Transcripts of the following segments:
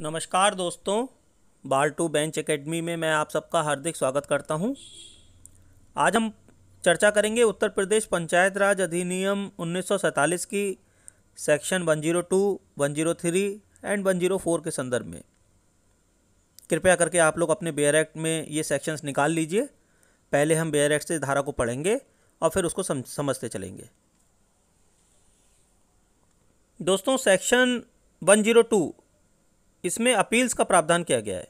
नमस्कार दोस्तों बाल टू बेंच एकेडमी में मैं आप सबका हार्दिक स्वागत करता हूं। आज हम चर्चा करेंगे उत्तर प्रदेश पंचायत राज अधिनियम 1947 की सेक्शन 102, 103 एंड 104 के संदर्भ में कृपया करके आप लोग अपने बेयर एक्ट में ये सेक्शंस निकाल लीजिए पहले हम बेयर एक्ट से धारा को पढ़ेंगे और फिर उसको समझते चलेंगे दोस्तों सेक्शन 102 इसमें अपील्स का प्रावधान किया गया है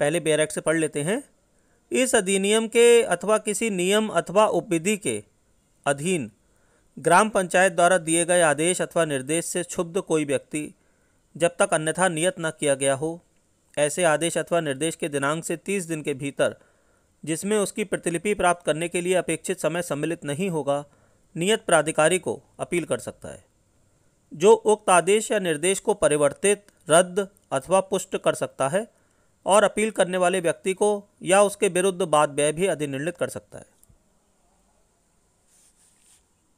पहले बेयर एक्ट से पढ़ लेते हैं इस अधिनियम के अथवा किसी नियम अथवा उपविधि के अधीन ग्राम पंचायत द्वारा दिए गए आदेश अथवा निर्देश से क्षुब्ध कोई व्यक्ति जब तक अन्यथा नियत न किया गया हो ऐसे आदेश अथवा निर्देश के दिनांक से तीस दिन के भीतर जिसमें उसकी प्रतिलिपि प्राप्त करने के लिए अपेक्षित समय सम्मिलित नहीं होगा नियत प्राधिकारी को अपील कर सकता है जो उक्त आदेश या निर्देश को परिवर्तित रद्द अथवा पुष्ट कर सकता है और अपील करने वाले व्यक्ति को या उसके विरुद्ध बाद व्यय भी अधिनिर्णित कर सकता है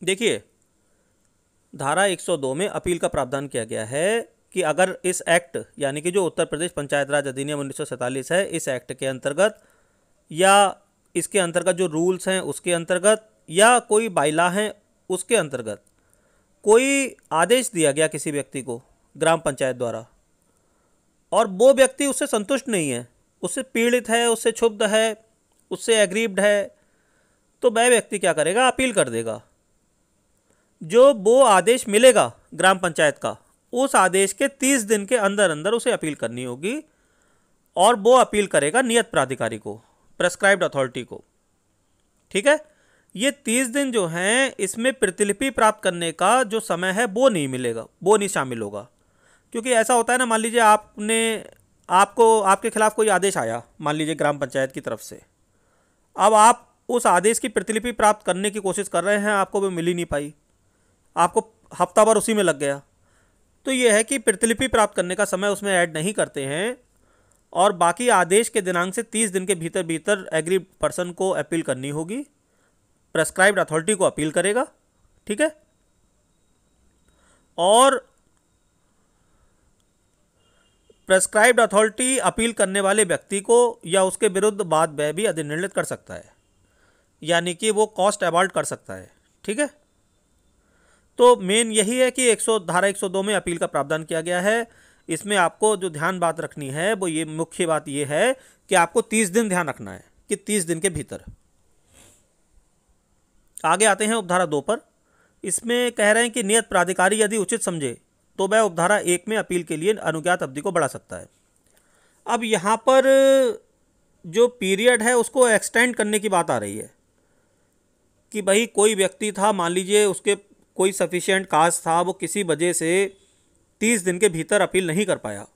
देखिए धारा 102 में अपील का प्रावधान किया गया है कि अगर इस एक्ट यानी कि जो उत्तर प्रदेश पंचायत राज अधिनियम उन्नीस है इस एक्ट के अंतर्गत या इसके अंतर्गत जो रूल्स हैं उसके अंतर्गत या कोई बाइला हैं उसके अंतर्गत कोई आदेश दिया गया किसी व्यक्ति को ग्राम पंचायत द्वारा और वो व्यक्ति उससे संतुष्ट नहीं है उससे पीड़ित है उससे क्षुब्ध है उससे एग्रीव्ड है तो वह व्यक्ति क्या करेगा अपील कर देगा जो वो आदेश मिलेगा ग्राम पंचायत का उस आदेश के तीस दिन के अंदर अंदर उसे अपील करनी होगी और वो अपील करेगा नियत प्राधिकारी को प्रेस्क्राइब्ड अथॉरिटी को ठीक है ये तीस दिन जो हैं इसमें प्रतिलिपि प्राप्त करने का जो समय है वो नहीं मिलेगा वो नहीं शामिल होगा क्योंकि ऐसा होता है ना मान लीजिए आपने आपको आपके खिलाफ कोई आदेश आया मान लीजिए ग्राम पंचायत की तरफ से अब आप उस आदेश की प्रतिलिपि प्राप्त करने की कोशिश कर रहे हैं आपको वो मिल ही नहीं पाई आपको हफ्ता भर उसी में लग गया तो ये है कि प्रतिलिपि प्राप्त करने का समय उसमें ऐड नहीं करते हैं और बाकी आदेश के दिनांक से तीस दिन के भीतर भीतर एग्री पर्सन को अपील करनी होगी प्रेस्क्राइब्ड अथॉरिटी को अपील करेगा ठीक है और प्रेस्क्राइब्ड अथॉरिटी अपील करने वाले व्यक्ति को या उसके विरुद्ध बाद वह भी अधिनिर्णित कर सकता है यानी कि वो कॉस्ट अवॉल्ट कर सकता है ठीक है तो मेन यही है कि 100 धारा 102 में अपील का प्रावधान किया गया है इसमें आपको जो ध्यान बात रखनी है वो ये मुख्य बात ये है कि आपको 30 दिन ध्यान रखना है कि 30 दिन के भीतर आगे आते हैं उपधारा दो पर इसमें कह रहे हैं कि नियत प्राधिकारी यदि उचित समझे तो वह उपधारा एक में अपील के लिए अनुज्ञात अवधि को बढ़ा सकता है अब यहाँ पर जो पीरियड है उसको एक्सटेंड करने की बात आ रही है कि भाई कोई व्यक्ति था मान लीजिए उसके कोई सफिशियंट काज था वो किसी वजह से तीस दिन के भीतर अपील नहीं कर पाया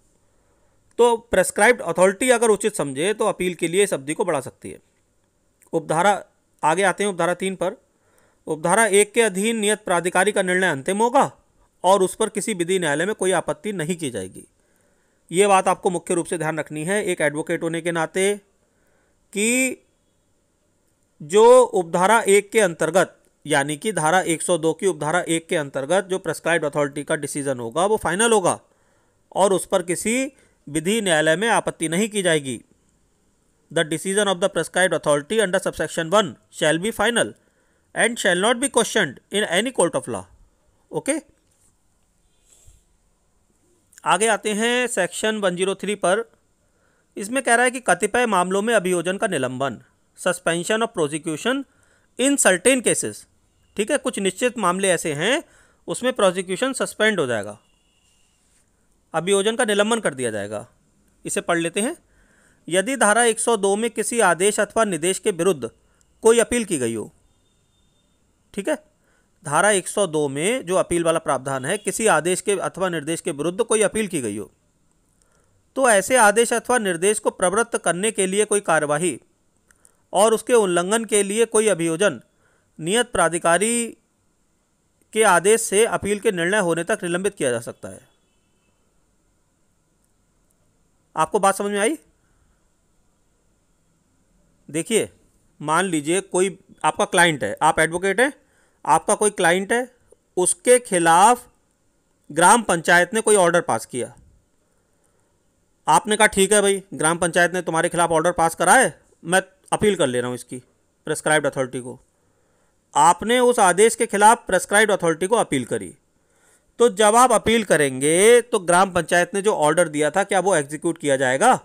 तो प्रेस्क्राइब्ड अथॉरिटी अगर उचित समझे तो अपील के लिए इस अवधि को बढ़ा सकती है उपधारा आगे आते हैं उपधारा तीन पर उपधारा तो एक के अधीन नियत प्राधिकारी का निर्णय अंतिम होगा और उस पर किसी विधि न्यायालय में कोई आपत्ति नहीं की जाएगी ये बात आपको मुख्य रूप से ध्यान रखनी है एक एडवोकेट होने के नाते कि जो उपधारा एक के अंतर्गत यानी कि धारा 102 की उपधारा एक के अंतर्गत जो प्रेस्क्राइब अथॉरिटी का डिसीजन होगा वो फाइनल होगा और उस पर किसी विधि न्यायालय में आपत्ति नहीं की जाएगी the decision of the prescribe authority under subsection one shall be final and shall not be questioned in any court of law okay okay? आगे आते हैं सेक्शन 103 पर इसमें कह रहा है कि कतिपय मामलों में अभियोजन का निलंबन suspension of prosecution in certain cases ठीक है कुछ निश्चित मामले ऐसे हैं उसमें प्रोसिक्यूशन सस्पेंड हो जाएगा अभियोजन का निलंबन कर दिया जाएगा इसे पढ़ लेते हैं यदि धारा 102 में किसी आदेश अथवा निर्देश के विरुद्ध कोई अपील की गई हो ठीक है धारा 102 में जो अपील वाला प्रावधान है किसी आदेश के अथवा निर्देश के विरुद्ध कोई अपील की गई हो तो ऐसे आदेश अथवा निर्देश को प्रवृत्त करने के लिए कोई कार्यवाही और उसके उल्लंघन के लिए कोई अभियोजन नियत प्राधिकारी के आदेश से अपील के निर्णय होने तक निलंबित किया जा सकता है आपको बात समझ में आई देखिए मान लीजिए कोई आपका क्लाइंट है आप एडवोकेट हैं आपका कोई क्लाइंट है उसके खिलाफ ग्राम पंचायत ने कोई ऑर्डर पास किया आपने कहा ठीक है भाई ग्राम पंचायत ने तुम्हारे खिलाफ ऑर्डर पास कराए मैं अपील कर ले रहा हूँ इसकी प्रेस्क्राइब्ड अथॉरिटी को आपने उस आदेश के खिलाफ प्रेस्क्राइब्ड अथॉरिटी को अपील करी तो जब आप अपील करेंगे तो ग्राम पंचायत ने जो ऑर्डर दिया था क्या वो एग्जीक्यूट किया जाएगा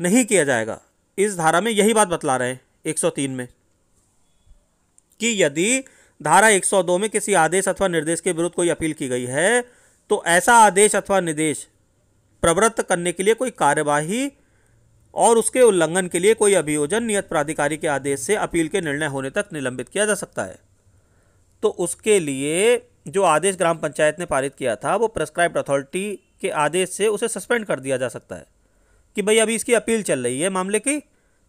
नहीं किया जाएगा इस धारा में यही बात बतला रहे हैं 103 में कि यदि धारा 102 में किसी आदेश अथवा निर्देश के विरुद्ध कोई अपील की गई है तो ऐसा आदेश अथवा निर्देश प्रवृत्त करने के लिए कोई कार्यवाही और उसके उल्लंघन के लिए कोई अभियोजन नियत प्राधिकारी के आदेश से अपील के निर्णय होने तक निलंबित किया जा सकता है तो उसके लिए जो आदेश ग्राम पंचायत ने पारित किया था वो प्रेस्क्राइब्ड अथॉरिटी के आदेश से उसे सस्पेंड कर दिया जा सकता है कि भाई अभी इसकी अपील चल रही है मामले की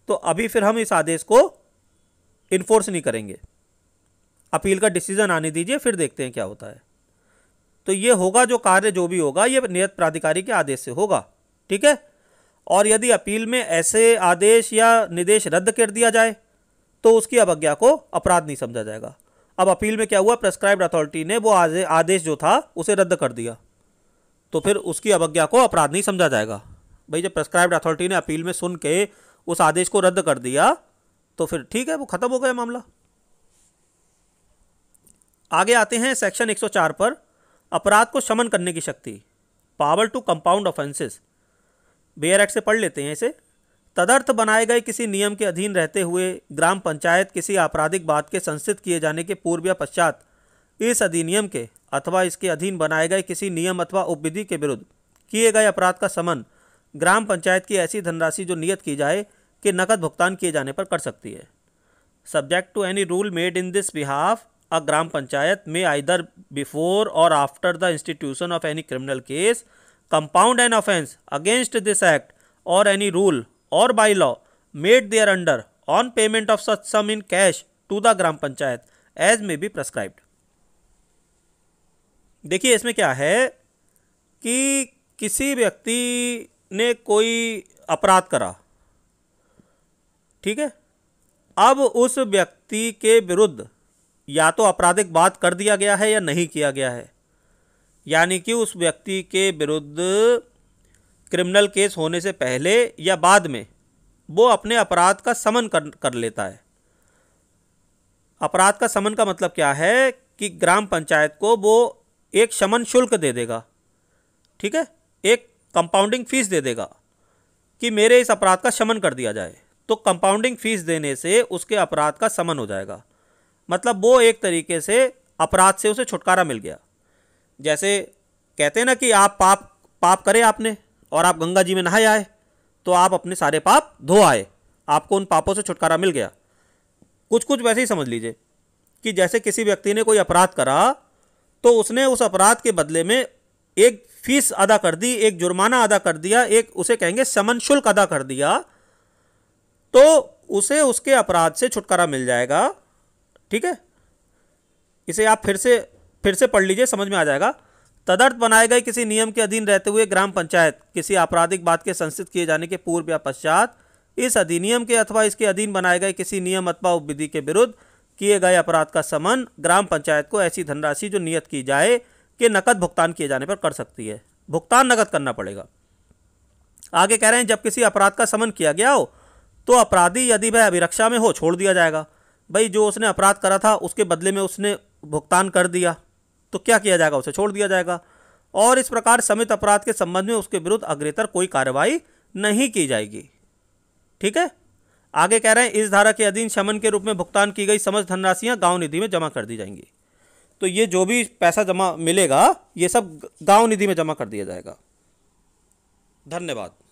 तो अभी फिर हम इस आदेश को इन्फोर्स नहीं करेंगे अपील का डिसीजन आने दीजिए फिर देखते हैं क्या होता है तो ये होगा जो कार्य जो भी होगा ये नियत प्राधिकारी के आदेश से होगा ठीक है और यदि अपील में ऐसे आदेश या निर्देश रद्द कर दिया जाए तो उसकी अवज्ञा को अपराध नहीं समझा जाएगा अब अपील में क्या हुआ प्रेस्क्राइब अथॉरिटी ने वो आदेश जो था उसे रद्द कर दिया तो फिर उसकी अवज्ञा को अपराध नहीं समझा जाएगा भाई जब प्रेस्क्राइब अथॉरिटी ने अपील में सुन के उस आदेश को रद्द कर दिया तो फिर ठीक है वो खत्म हो गया मामला आगे आते हैं सेक्शन 104 पर अपराध को शमन करने की शक्ति power to compound offences bare act से पढ़ लेते हैं इसे तदर्थ बनाए गए किसी नियम के अधीन रहते हुए ग्राम पंचायत किसी आपराधिक बात के संस्थित किए जाने के पूर्व या पश्चात इस अधिनियम के अथवा इसके अधीन बनाए गए किसी नियम अथवा उपविधि के विरुद्ध किए गए अपराध का समन ग्राम पंचायत की ऐसी धनराशि जो नियत की जाए कि नकद भुगतान किए जाने पर कर सकती है subject to any rule made in this behalf a gram panchayat में either before or after the institution of any criminal case compound an offence against this act or any rule or bylaw made thereunder on payment of such sum in cash to the gram panchayat as may be prescribed देखिए इसमें क्या है कि किसी व्यक्ति ने कोई अपराध करा ठीक है अब उस व्यक्ति के विरुद्ध या तो आपराधिक बात कर दिया गया है या नहीं किया गया है यानी कि उस व्यक्ति के विरुद्ध क्रिमिनल केस होने से पहले या बाद में वो अपने अपराध का समन कर कर लेता है अपराध का समन का मतलब क्या है कि ग्राम पंचायत को वो एक शमन शुल्क दे देगा ठीक है एक कंपाउंडिंग फीस दे देगा कि मेरे इस अपराध का शमन कर दिया जाए तो कंपाउंडिंग फीस देने से उसके अपराध का समन हो जाएगा मतलब वो एक तरीके से अपराध से उसे छुटकारा मिल गया जैसे कहते हैं ना कि आप पाप पाप करें आपने और आप गंगा जी में नहाए आए तो आप अपने सारे पाप धो आए आपको उन पापों से छुटकारा मिल गया कुछ कुछ वैसे ही समझ लीजिए कि जैसे किसी व्यक्ति ने कोई अपराध करा तो उसने उस अपराध के बदले में एक फीस अदा कर दी एक जुर्माना अदा कर दिया एक उसे कहेंगे समन शुल्क अदा कर दिया तो उसे उसके अपराध से छुटकारा मिल जाएगा ठीक है इसे आप फिर से फिर से पढ़ लीजिए समझ में आ जाएगा तदर्थ बनाए गए किसी नियम के अधीन रहते हुए ग्राम पंचायत किसी आपराधिक बात के संस्थित किए जाने के पूर्व या पश्चात इस अधिनियम के अथवा इसके अधीन बनाए गए किसी नियम अथवा उपविधि के विरुद्ध किए गए अपराध का समन ग्राम पंचायत को ऐसी धनराशि जो नियत की जाए कि नकद भुगतान किए जाने पर कर सकती है भुगतान नकद करना पड़ेगा आगे कह रहे हैं जब किसी अपराध का समन किया गया हो तो अपराधी यदि वह अभिरक्षा में हो छोड़ दिया जाएगा भाई जो उसने अपराध करा था उसके बदले में उसने भुगतान कर दिया तो क्या किया जाएगा उसे छोड़ दिया जाएगा और इस प्रकार समित अपराध के संबंध में उसके विरुद्ध अग्रेतर कोई कार्रवाई नहीं की जाएगी ठीक है आगे कह रहे हैं इस धारा के अधीन शमन के रूप में भुगतान की गई समझ धनराशियाँ गाँव निधि में जमा कर दी जाएंगी तो ये जो भी पैसा जमा मिलेगा ये सब गाँव निधि में जमा कर दिया जाएगा धन्यवाद